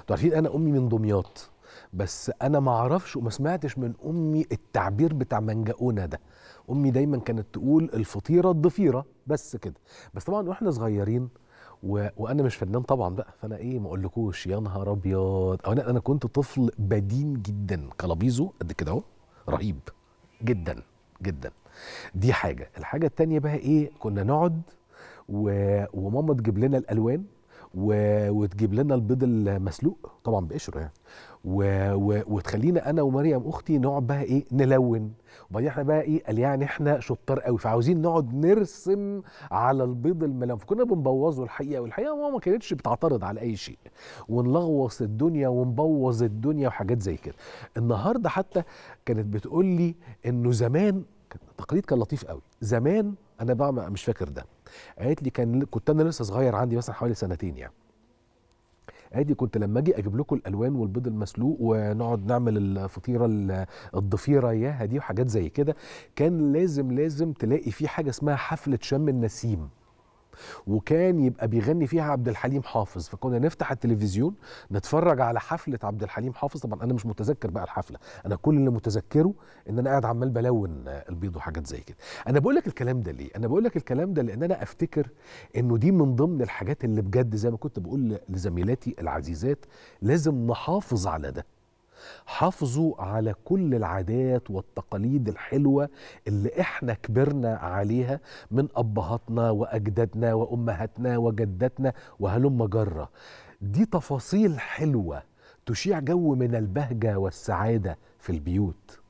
انتوا عارفين انا امي من دمياط بس انا ما اعرفش وما سمعتش من امي التعبير بتاع منجاونه ده امي دايما كانت تقول الفطيره الضفيره بس كده بس طبعا واحنا صغيرين و... وانا مش فنان طبعا بقى فانا ايه ما اقولكوش يا نهار ابيض انا انا كنت طفل بدين جدا كلابيزو قد كده اهو رهيب جدا جدا دي حاجه الحاجه الثانيه بقى ايه كنا نقعد و... وماما تجيب لنا الالوان و... وتجيب لنا البيض المسلوق طبعا بقشره يعني و... و... وتخلينا انا ومريم اختي نقعد بقى ايه نلون وبعدين احنا بقى ايه قال يعني احنا شطار قوي فعاوزين نقعد نرسم على البيض الملون فكنا بنبوظه الحقيقه والحقيقه ماما ما كانتش بتعترض على اي شيء ونلغوص الدنيا ونبوظ الدنيا وحاجات زي كده النهارده حتى كانت بتقول لي انه زمان التقليد كان لطيف قوي زمان انا بقى مش فاكر ده قالت لي كان كنت انا لسه صغير عندي مثلا حوالي سنتين يعني ادي كنت لما اجي اجيب لكم الالوان والبيض المسلوق ونقعد نعمل الفطيره الضفيره اياها دي وحاجات زي كده كان لازم لازم تلاقي في حاجه اسمها حفله شم النسيم وكان يبقى بيغني فيها عبد الحليم حافظ فكنا نفتح التلفزيون نتفرج على حفله عبد الحليم حافظ طبعا انا مش متذكر بقى الحفله انا كل اللي متذكره ان انا قاعد عمال بلون البيض وحاجات زي كده انا بقول لك الكلام ده ليه انا بقول لك الكلام ده لان انا افتكر انه دي من ضمن الحاجات اللي بجد زي ما كنت بقول لزميلاتي العزيزات لازم نحافظ على ده حافظوا على كل العادات والتقاليد الحلوه اللي احنا كبرنا عليها من ابهاتنا واجدادنا وامهاتنا وجداتنا وهلم جره دي تفاصيل حلوه تشيع جو من البهجه والسعاده في البيوت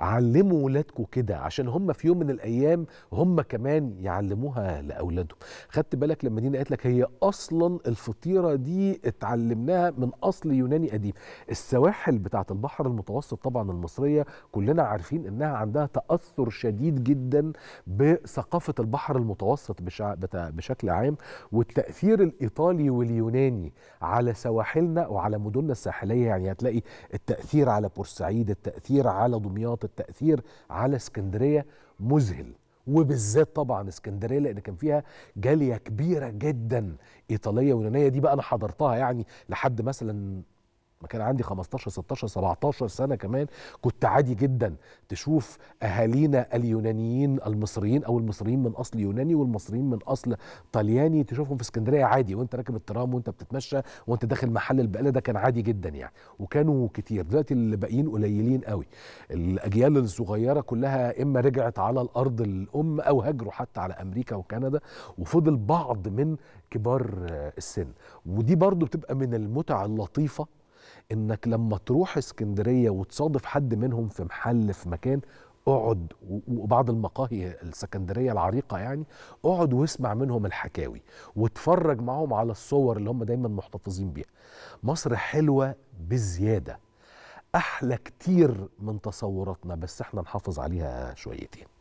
علموا ولادكوا كده عشان هم في يوم من الايام هم كمان يعلموها لاولادهم خدت بالك لما دينا قالت لك هي اصلا الفطيره دي اتعلمناها من اصل يوناني قديم السواحل بتاعه البحر المتوسط طبعا المصريه كلنا عارفين انها عندها تاثر شديد جدا بثقافه البحر المتوسط بشكل عام والتاثير الايطالي واليوناني على سواحلنا وعلى مدننا الساحليه يعني هتلاقي التاثير على بورسعيد التاثير على دمياط الرياض التاثير على اسكندريه مذهل وبالذات طبعا اسكندريه لان كان فيها جاليه كبيره جدا ايطاليه ويونانيه دي بقى انا حضرتها يعني لحد مثلا ما كان عندي 15 16 17 سنه كمان كنت عادي جدا تشوف اهالينا اليونانيين المصريين او المصريين من اصل يوناني والمصريين من اصل طلياني تشوفهم في اسكندريه عادي وانت راكب الترام وانت بتتمشى وانت داخل محل البقاله ده كان عادي جدا يعني وكانوا كتير دلوقتي اللي باقيين قليلين قوي الاجيال الصغيره كلها اما رجعت على الارض الام او هاجروا حتى على امريكا وكندا وفضل بعض من كبار السن ودي برضو بتبقى من المتع اللطيفه انك لما تروح اسكندريه وتصادف حد منهم في محل في مكان اقعد وبعض المقاهي السكندريه العريقه يعني اقعد واسمع منهم الحكاوي واتفرج معاهم على الصور اللي هم دايما محتفظين بيها مصر حلوه بزياده احلى كتير من تصوراتنا بس احنا نحافظ عليها شويتين